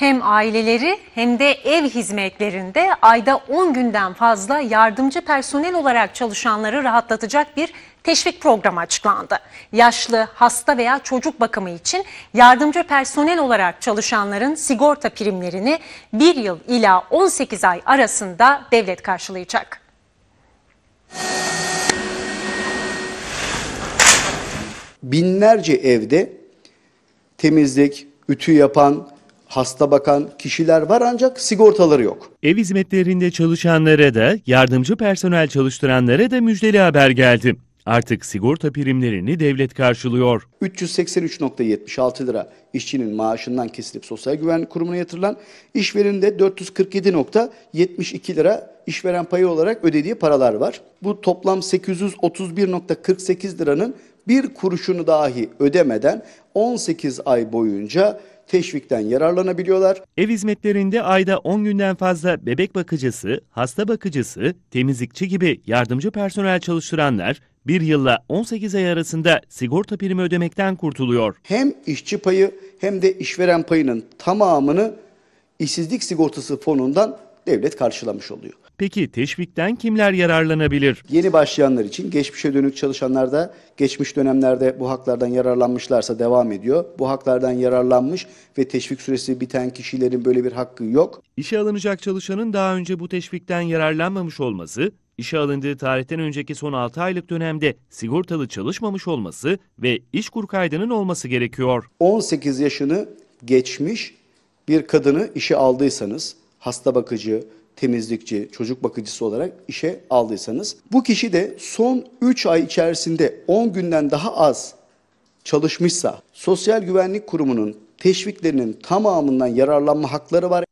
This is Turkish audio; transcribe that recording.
Hem aileleri hem de ev hizmetlerinde ayda 10 günden fazla yardımcı personel olarak çalışanları rahatlatacak bir teşvik programı açıklandı. Yaşlı, hasta veya çocuk bakımı için yardımcı personel olarak çalışanların sigorta primlerini 1 yıl ila 18 ay arasında devlet karşılayacak. Binlerce evde temizlik, ütü yapan, hasta bakan kişiler var ancak sigortaları yok. Ev hizmetlerinde çalışanlara da yardımcı personel çalıştıranlara da müjdeli haber geldi. Artık sigorta primlerini devlet karşılıyor. 383.76 lira işçinin maaşından kesilip Sosyal Güvenlik Kurumu'na yatırılan, işverenin 447.72 lira işveren payı olarak ödediği paralar var. Bu toplam 831.48 liranın bir kuruşunu dahi ödemeden 18 ay boyunca teşvikten yararlanabiliyorlar. Ev hizmetlerinde ayda 10 günden fazla bebek bakıcısı, hasta bakıcısı, temizlikçi gibi yardımcı personel çalıştıranlar bir yılla 18 ay arasında sigorta primi ödemekten kurtuluyor. Hem işçi payı hem de işveren payının tamamını işsizlik sigortası fonundan devlet karşılamış oluyor. Peki teşvikten kimler yararlanabilir? Yeni başlayanlar için geçmişe dönük çalışanlar da geçmiş dönemlerde bu haklardan yararlanmışlarsa devam ediyor. Bu haklardan yararlanmış ve teşvik süresi biten kişilerin böyle bir hakkı yok. İşe alınacak çalışanın daha önce bu teşvikten yararlanmamış olması işe alındığı tarihten önceki son 6 aylık dönemde sigortalı çalışmamış olması ve iş kur kaydının olması gerekiyor. 18 yaşını geçmiş bir kadını işe aldıysanız hasta bakıcı, temizlikçi, çocuk bakıcısı olarak işe aldıysanız bu kişi de son 3 ay içerisinde 10 günden daha az çalışmışsa Sosyal Güvenlik Kurumu'nun teşviklerinin tamamından yararlanma hakları var.